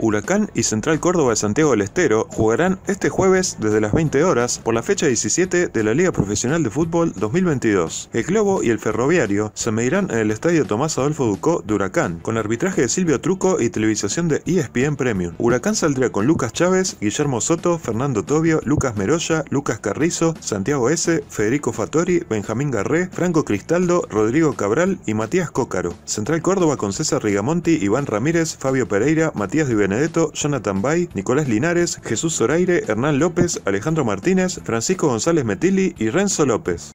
Huracán y Central Córdoba de Santiago del Estero jugarán este jueves desde las 20 horas por la fecha 17 de la Liga Profesional de Fútbol 2022. El Globo y el Ferroviario se medirán en el Estadio Tomás Adolfo Ducó de Huracán, con arbitraje de Silvio Truco y televisación de ESPN Premium. Huracán saldrá con Lucas Chávez, Guillermo Soto, Fernando Tobio, Lucas Meroya, Lucas Carrizo, Santiago S., Federico Fatori, Benjamín Garré, Franco Cristaldo, Rodrigo Cabral y Matías Cócaro. Central Córdoba con César Rigamonti, Iván Ramírez, Fabio Pereira, Matías de Benedetto, Jonathan Bay, Nicolás Linares, Jesús Zoraire, Hernán López, Alejandro Martínez, Francisco González Metilli y Renzo López.